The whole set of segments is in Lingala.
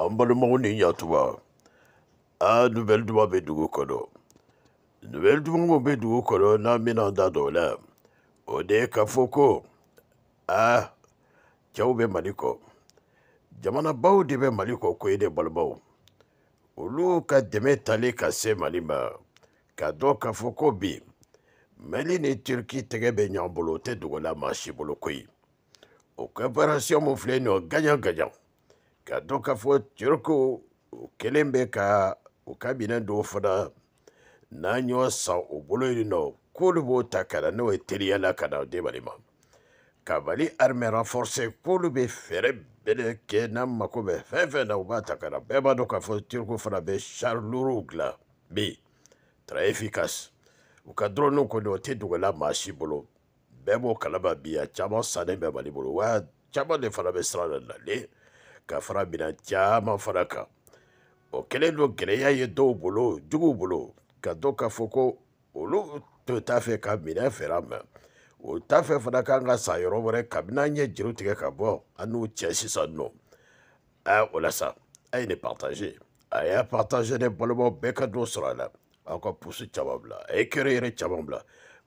an balimaw ni ɲatuba a nubɛli duman bɛ dugu kɔnɔ nubɛli duman min bɛ dugu kɔnɔ n'an bɛna da dɔ la o de ye k'a fɔ ko a cɛw bɛ mali kɔ jamanabaw de bɛ mali kɔ ko ye ne balimaw olu ka dɛmɛ tali ka se mali ma ka dɔn k'a fɔ ko bi mali ni turki tɛgɛ bɛ ɲɔgɔn bolo o tɛ dogo la maa si bolo koyi o ka operasiyɔn min filɛ nin ye o gaɲan gaɲan k'a dɔn k'a fɔ turku o kelen bɛ ka o ka minɛn dɔw fana n'an y'o san o bolo yen nɔ k'olu b'o ta ka na n'o ye teliya la ka na di mali ma ka mali arime renforce k'olu bɛ fɛɛrɛ bɛɛ kɛ n'an mako bɛ fɛn fɛn na u b'a ta ka na bɛɛ b'a dɔn k'a fɔ turku fana bɛ chariluruw dilan bi très efficace u ka dɔrɔnw kɔni o tɛ dogola maa si bolo bɛɛ b'o kalama bi a caman sannen bɛ mali bolo wa caman de fana bɛ siran na nalen ka fara minan caaman fana kan o kɛlen don gɛlɛya ye dɔw bolo juguw bolo ka dɔ k'a fɔ ko olu tun t'a fɛ ka minɛ fɛɛrɛ ma o t'a fɛ fana k'an ka sa yɔrɔ wɛrɛ kabini an ye juru tigɛ ka bɔ an n'u cɛ sisan nɔ a o la sa a ye ne partage a y'a partage ne balimaw bɛɛ ka dɔ sɔrɔ a la aw ka pusi caman bila a ye kɛrɛ yɛrɛ caman bila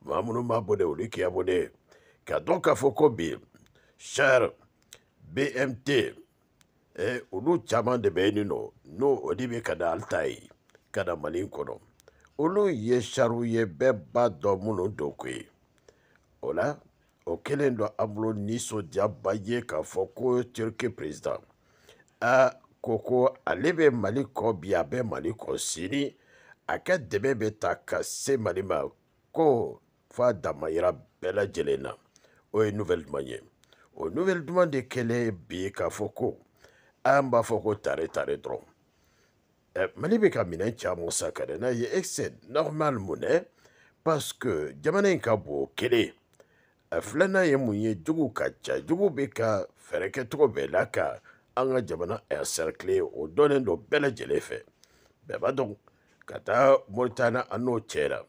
maa minnu b'a bɔ ne olu k'i bɔ ne ka dɔn k'a fɔ ko bi cher bmt olu caman de bɛ yen nɔ n'o o de bɛ ka da hali ta ye ka da mali kɔnɔ olu ye sariw ye bɛɛ b'a dɔn minnu don ko ye o la o kɛlen dɔ an bolo nisɔndiyaba ye k'a fɔ ko turki president a ko ko ale bɛ mali kɔ bi a bɛ mali kɔ sini a ka dɛmɛ bɛ ta ka se mali ma ko f'a damayira bɛɛ lajɛlen na o ye nouvelle duman ye o nouvelle duman de kɛlen bi k'a fɔ ko an b'a fɔ ko tare tare dɔrɔn mali bɛ ka minɛn caman san ka na ye et c'est normal mun dɛ parce que jamana in ka bon kelen filanan ye mun ye jogow ka ca jogow bɛ ka fɛɛrɛ kɛcogo bɛɛ la ka an ka jamana encercler o dɔnnen don bɛɛ lajɛlen fɛ bɛɛ b'a dɔn ka taa moritana an n'o cɛla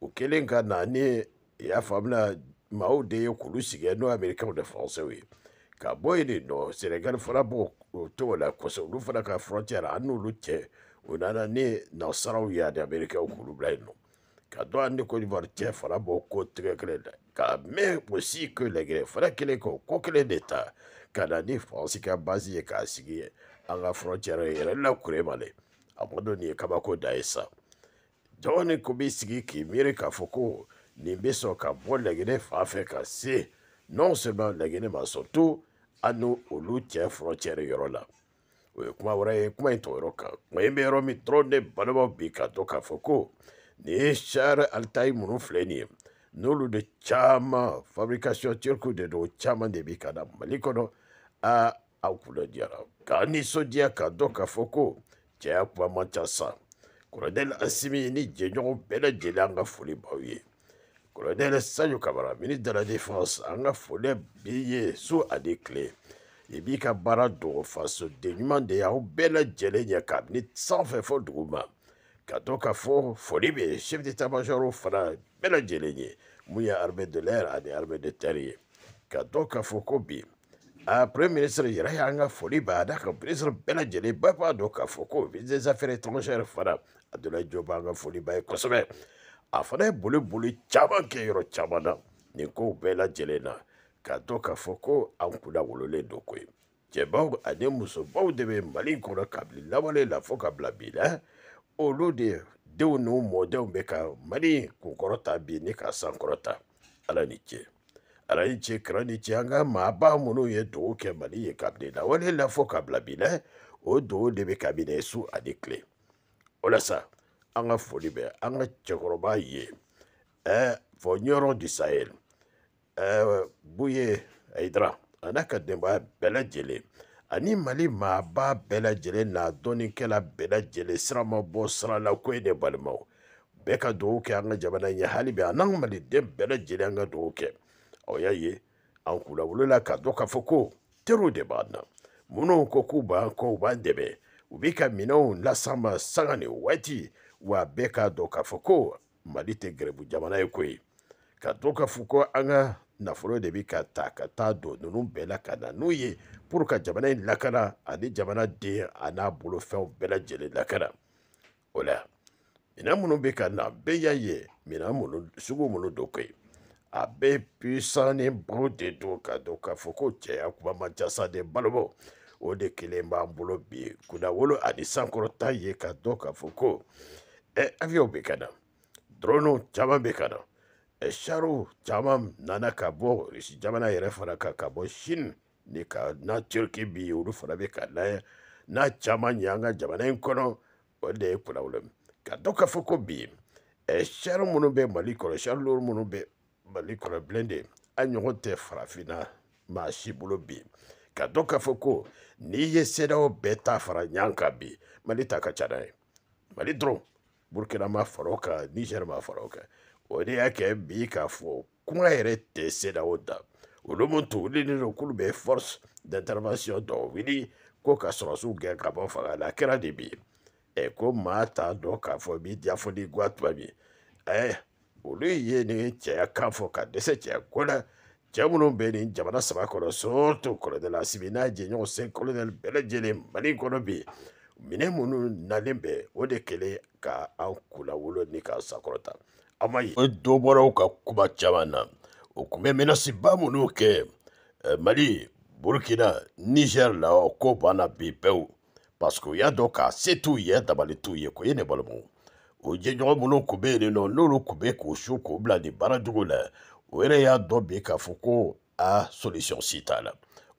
o kɛlen ka na ni i y'a faamuna maaw de ye kulu sigi n'o ye amerikɛnw ni faransɛw ye ka bɔ yen de nɔ senegali fana b'o cogo la kosɛbɛ olu fana ka frontière an n'olu cɛ o nana ni nasaraw ye ani amerikɛw k'olu bila yen nɔ ka dɔ an ni cote d'ivoire cɛ fana b'o ko tigɛ kelen la ka mɛn aussi que lɛgɛrɛ fana kelen kɔ ko kelen de ta ka na ni faransi ka basi ye k'a sigi ye an ka frontière yɛrɛ la kure ma dɛ a ma dɔn nin ye kabako da ye sa dɔɔnin ko b'i sigi k'i miiri k'a fɔ ko nin bɛ sɔn ka bɔ lɛgɛrɛ fan fɛ ka se non seulement lɛgɛrɛ ma surtout ani olu cɛ fɔlɔ cɛri yɔrɔ la o ye kuma wɛrɛ ye kuma in tɔ yɔrɔ kan kuma in bɛ yɔrɔ min dɔrɔn ne balimaw bi k'a dɔn k'a fɔ ko nin ye sari alitayi minnu filɛ nin ye n'olu de caman fabrication turque de don caman de bi ka na mali kɔnɔ aa aw kunna jara k'a nisɔndiya k'a dɔn k'a fɔ ko cɛya kuma man ca sa kɔrɔdɛli asimi ni jɛɲɔgɔn bɛɛ lajɛlen an ka foli b'aw ye Colonel Sanyo Kamara, ministre de la Défense, an ka foli bi ye su ani tile i b'i ka baara dogo faso denɲuman de y'aw bɛɛ lajɛlen ɲɛ kabini sanfɛ fɔ dugu ma ka to ka chef d'état major fana bɛɛ lajɛlen ye mun ye armée de l'air ani armée de terre Quand ka to ka Kobi, ko premier ministre yɛrɛ y'an ka foli b'a da ka ministre bɛɛ lajɛlen bɛɛ b'a dɔn k'a des affaires étrangères fana Abdoulaye Diop b'an ka foli b'a ye kosɛbɛ a fana ye boli boli caman kɛ yɔrɔ caman na nin kow bɛɛ lajɛlen na k'a to k'a fɔ ko an kunna wololen don koyi cɛbaw ani musobaw de bɛ mali kɔnɔ kabini lawale la fo ka bila bi la olu de denw n'u mɔdenw bɛ ka mali kunkɔrɔta bi ni k'a sankɔrɔta ala ni ce ala ni ce kira ni ce an ka maaba minnu ye dugawu kɛ mali ye kabini lawale la fo ka bila bi la o dugawu de bɛ kabini su ani tile o sa an ka foli bɛ an ka cɛkɔrɔba ye ɛɛ fɔɲɔrɔ di sahɛli ɛɛ buye hayidara a n'a ka denbaya bɛɛ lajɛlen ani mali maaba bɛɛ lajɛlen n'a dɔnnikɛla bɛɛ lajɛlen sira ma bɔ sira la ko ye ne balimaw bɛɛ ka dugawu kɛ an ka jamana ɲɛ hali bi a n'an maliden bɛɛ lajɛlen an ka dugawu kɛ aw y'a ye an k'u lawolo la k'a dɔn k'a fɔ ko teriw de b'an na minnu ko k'u b'an kɔ u b'an dɛmɛ u b'i ka minɛnw las'an ma sanga ni waati wa bɛɛ k'a dɔn k'a fɔ ko mali tɛ gɛrɛbu jamana ye koyi ka to k'a fɔ ko an ka nafolo de bɛ ka ta ka taa don ninnu bɛɛ la ka na n'u ye pour ka jamana in lakana ani jamana den a n'a bolofɛnw bɛɛ lajɛlen lakana o la minɛn minnu bɛ ka na bɛɛ y'a ye minɛn minnu sugu minnu don koyi a bɛ pisanin baw de don ka don k'a fɔ ko cɛya kuma man ca sa de balobɔ o de kelen b'an bolo bi kunnawolo ani sankɔrɔta ye ka dɔn k'a fɔ ko Eh, avion bɛ ka na drone caman bɛ ka na eh, charo caman nana ka bɔ rusi jamana yɛrɛ fana kan ka bɔ chine ni ka na turki bi olu fana bɛ ka layɛ n'a caman ye an ka jamana in kɔnɔ o de ye problème ka dɔn k'a fɔ ko bi eh, chari minnu bɛ mali kɔnɔ chari lori minnu bɛ mali kɔnɔ blende an ɲɔgɔn tɛ farafinna maa si bolo bi ka dɔn k'a fɔ ko n'i ye sedaw bɛɛ ta fara ɲɔgɔn kan bi mali ta ka ca n'a ye mali dɔrɔn burukina ma fara o kan nizɛri ma fara o kan o de y'a kɛ bi k'a fɔ kuma yɛrɛ tɛ senawo ta olu mun tugulen don k'olu bɛ force d'intervention dɔ wuli ko ka sɔrɔsiw gɛn ka bɔ fanga la e e, a kɛra de bi ɛ ko maa t'a dɔn k'a fɔ b'i diya n'i guwa tuma min ɛ olu ye nin cɛya kan fɔ ka dɛsɛ cɛya ko la cɛ minnu bɛ nin jamana saba kɔnɔ surtout colonel Asimi n'a jɛɲɔgɔn sen colonel bɛɛ lajɛlen Mali kɔnɔ bi minɛ minnu nalen bɛ o de kɛlen ka an kunnawolo ni k'an sakɔrɔta an ma ye. o dɔ bɔra u ka kuma caman na o tun bɛ menasiba minnu kɛ mali burukina nizɛri la o ko banna bi pewu paseke u y'a dɔn k'a se t'u ye dabali t'u ye ko ye ne balimaw o jɛɲɔgɔn minnu tun bɛ yen nɔ n'olu tun bɛ k'u su k'u bila nin baara jugu la o yɛrɛ y'a dɔn bi k'a fɔ ko a solution si t'a la.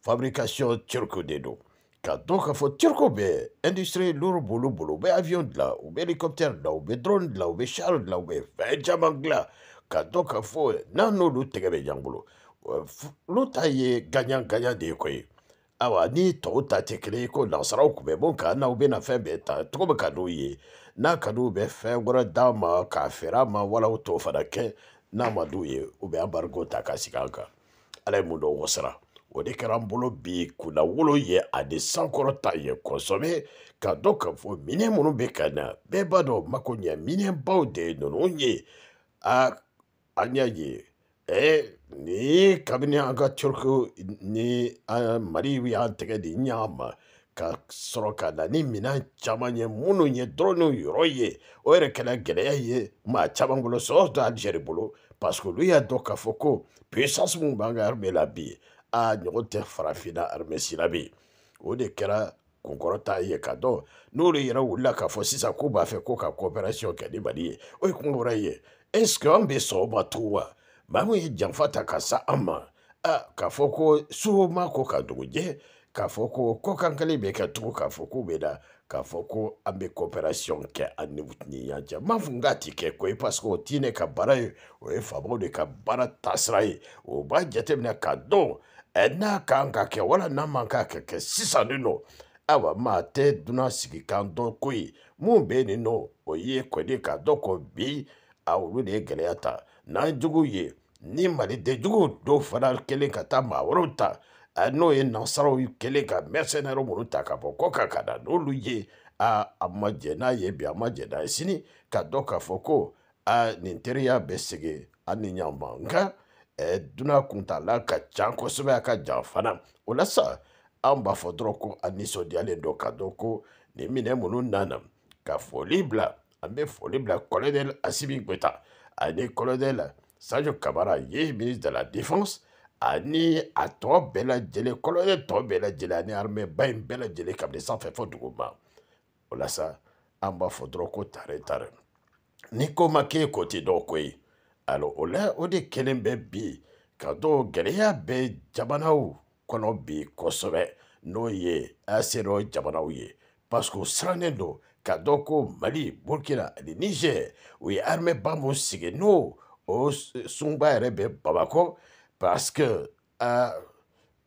fabrication turque de do ka turko industrie lourd bolo bolo avion la, u bɛ hélicoptère dilan drone la u bɛ char dilan u bɛ fɛn caman dilan ka n'a n'olu tɛgɛ bɛ ye de ye ko ni to ta ko nansaraw kun bɛ na u bɛna fɛn ta n'a kadou be fe gora dama d'a ma k'a feere ma wala u t'o ke n'a ma ye u bɛ embargo ta ka sigi o de kɛra an bolo bi kunna wolo ye ani sankɔrɔta ye kosɛbɛ ka dɔn k'a fɔ minɛn minnu bɛ ka na bɛɛ b'a dɔn mako ɲɛ minɛnbaw de ye ninnu ye a an y'a ye ɛɛ ni kabini an ka turki ni mali y'an tɛgɛ di ɲa ma ka sɔrɔ ka na ni minan caman ye minnu ye dɔrɔn n'u yɔrɔ ye o yɛrɛ kɛra gɛlɛya ye maa caman bolo sɔrɔ tɛ alizeri bolo parce que olu y'a dɔn k'a fɔ ko puissance min b'an ka armée la bi a ɲɔgɔn tɛ farafinna arimɛsi la bɛ yen o de kɛra kunkɔrɔ t'a ye ka dɔn n'olu yɛrɛ wulila k'a fɔ sisan k'u b'a fɛ ko ka coopération kɛ ni mali ye o ye kunkɔrɔ ye est ce que an bɛ sɔn o ma tun wa maa min ye janfa ta ka sa an ma a k'a fɔ ko soma ko ka dugu jɛ k'a fɔ ko kɔkan kelen bɛ kɛ tugun k'a fɔ k'u bɛ da k'a fɔ ko an bɛ coopération kɛ an ni ni yan cɛ m'a fɔ k'a ti kɛ ko ye parce que o ti ne ka baara ye o ye faamaw de ka baara taasira ye o b'a jateminɛ k'a dɔn ɛnna kan ka kɛ wala n'a man ka kɛ kɛ sisan nin nɔ ayiwa maa tɛ dunan sigi kan dɔn ko ye mun bɛ nin nɔ o ye kɔni ka dɔ ko bi a olu de ye gɛlɛya ta n'an jugu ye ni maliden jugu dɔw fana kelen ka taa maa wɛrɛw ta a n'o ye nansaraw kelen ka mɛrsɛnɛrɛ minnu ta ka bɔ kɔ kan ka na n'olu ye a a ma jɛ n'a ye bi a ma jɛ n'a ye sini ka dɔn k'a fɔ ko a nin teriya bɛ segin a ni ɲan ma nka. Eh, dunan kuntala ka can kosɛbɛ a ka jan fana o la sa an b'a fɔ dɔrɔn ko a nisɔndiyalen don ka dɔn ko nin minɛ minnu nana ka foli bila an bɛ foli bila colonel asibi gbeta ani colonel sajo kabara ye ministre de la défense ani a tɔ bɛɛ lajɛlen colonel tɔ bɛɛ lajɛlen ani armée in bɛɛ lajɛlen kabini sanfɛ fɔ dugu ma o la sa an b'a fɔ dɔrɔn ko tare tare ni ko ma k'e ko tɛ dɔn ko ye. alors o la o de kelen bɛ bi ka dɔw gɛlɛya bɛ jamanaw kɔnɔ bi kosɛbɛ n'o ye aserɔ jamanaw ye parce que o sirannen don ka dɔn ko mali burkina ani niger o ye armɛ ba mun sigi n'o o sunba yɛrɛ bɛ bamakɔ parce que uh,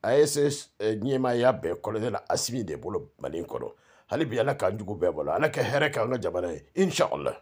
ASS ɲɛmaaya bɛɛ kɔlɔnɛla asimi de bolo mali kɔnɔ hali bi ala k'an jugu bɛɛ bolo ala ka hɛrɛ k'an ka jamana ye inshallah